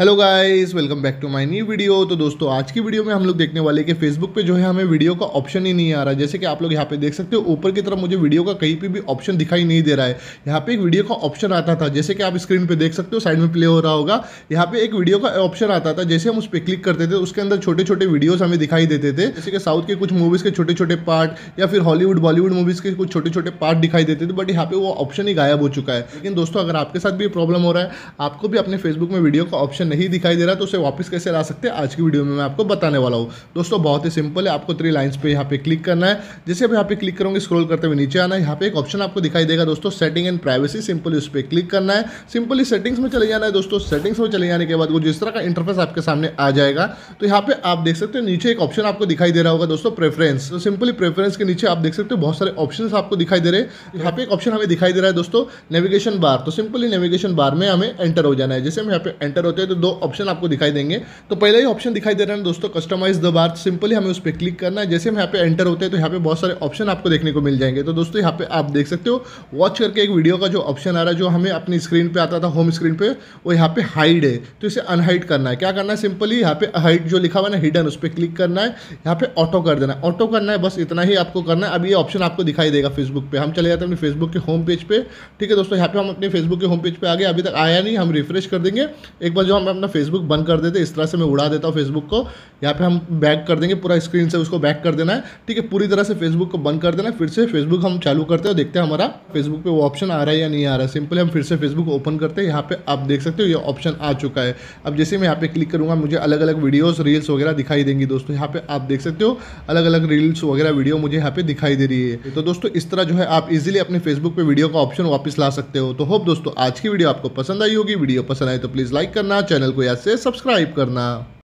hello guys welcome back to my new video तो दोस्तों आज की वीडियो में हम लोग देखने वाले कि फेसबुक पे जो है हमें वीडियो का ऑप्शन ही नहीं आ रहा है जैसे कि आप लोग यहाँ पे देख सकते हो ऊपर की तरफ मुझे वीडियो का कहीं पे भी ऑप्शन दिखाई नहीं दे रहा है यहाँ पे एक वीडियो का ऑप्शन आता था जैसे कि आप स्क्रीन पर देख सकते हो साइड में प्ले हो रहा होगा यहाँ पे एक वीडियो का ऑप्शन आता था जैसे हम उस पर क्लिक करते थे उसके अंदर छोटे छोटे वीडियोज़ हमें दिखाई देते थे जैसे कि साउथ के कुछ मूवीज़ के छोटे छोटे पार्ट या फिर हॉलीवुड बॉलीवुड मूवीज़ के कुछ छोटे छोटे पार्ट दिखाई देते थे बट यहाँ पे वो ऑप्शन ही गायब हो चुका है लेकिन दोस्तों अगर आपके साथ भी प्रॉब्लम हो रहा है आपको भी अपने फेसबुक में वीडियो का ऑप्शन ऑप्शन नहीं दिखाई दे रहा तो उसे वापस कैसे ला सकते हैं आज की वीडियो में मैं आपको बताने वाला हूँ दोस्तों बहुत ही सिंपल है आपको थ्री लाइन्स पे यहाँ पे क्लिक करना है जैसे आप यहाँ पे क्लिक करोगे स्क्रॉल करते हुए नीचे आना है यहाँ पे एक ऑप्शन आपको दिखाई देगा दोस्तों सेटिंग एंड प्राइवेसी सिंपल उस पर क्लिक करना है सिंपली सेटिंग्स में चले जाना है दोस्तों सेटिंग्स में चले जाने के बाद वो जिस तरह का इंटरफेस आपके सामने आ जाएगा तो यहाँ पे आप देख सकते हो नीचे एक ऑप्शन आपको दिखाई दे रहा होगा दोस्तों प्रेफरेंस तो सिंपली प्रेफरेंस के नीचे आप देख सकते हो बहुत सारे ऑप्शन आपको दिखाई दे रहे हैं यहाँ पे एक ऑप्शन हमें दिखाई दे रहा है दोस्तों नेविगेशन बार तो सिंपली नेविगेशन बार में हमें एंटर हो जाना है जैसे हम यहाँ पे एंटर होते हैं तो दो ऑप्शन आपको दिखाई देंगे तो पहला ही ऑप्शन दिखाई दे रहा है दोस्तों कस्टमाइज द बार सिंपली हमें उस पर क्लिक करना है जैसे हम यहाँ पे एंटर होते हैं तो यहाँ पे बहुत सारे ऑप्शन आपको देखने को मिल जाएंगे तो दोस्तों यहाँ पे आप देख सकते हो वॉच करके एक वीडियो का जो ऑप्शन आ रहा है जो हमें अपनी स्क्रीन पर आता था होम स्क्रीन पर वो यहाँ पे हाइड है तो इसे अनहाइड करना है क्या करना है सिंपली यहाँ पे हाइड जो लिखा हुआ है ना हिडन उस पर क्लिक करना है यहाँ पे ऑटो कर देना है ऑटो करना है बस इतना ही आपको करना है अब ये ऑप्शन आपको दिखाई देगा फेसबुक पर हम चले जाते हैं अपने फेसबुक के होम पेज पर ठीक है दोस्तों यहाँ पे हम अपने फेसबुक के होम पेज पर आ गए अभी तक आया नहीं हम रिफ्रेश कर देंगे एक बार जो हम मैं अपना फेसबुक बंद कर देते इस तरह से मैं उड़ा देता हूँ फेसबुक को यहाँ पे हम बैक कर देंगे पूरा स्क्रीन से उसको बैक कर देना है ठीक है पूरी तरह से फेसबुक को बंद कर देना है फिर से फेसबुक हम चालू करते हैं देखते हैं हमारा फेसबुक पर वो ऑप्शन आ रहा है या नहीं आ रहा है सिंपली हम फिर से फेसबुक ओपन करते हैं यहाँ पे आप देख सकते हो ये ऑप्शन आ चुका है अब जैसे मैं यहाँ पे क्लिक करूँगा मुझे अलग अलग वीडियोज़ रील्स वगैरह दिखाई देंगी दोस्तों यहाँ पे आप देख सकते हो अलग अलग रील्स वगैरह वीडियो मुझे यहाँ पे दिखाई दे रही है तो दोस्तों इस तरह जो है आप इजिली अपने फेसबुक पर वीडियो का ऑप्शन वापस ला सकते हो तो होप दोस्तों आज की वीडियो आपको पसंद आई होगी वीडियो पसंद आए तो प्लीज़ लाइक करना चाहिए चैनल को याद से सब्सक्राइब करना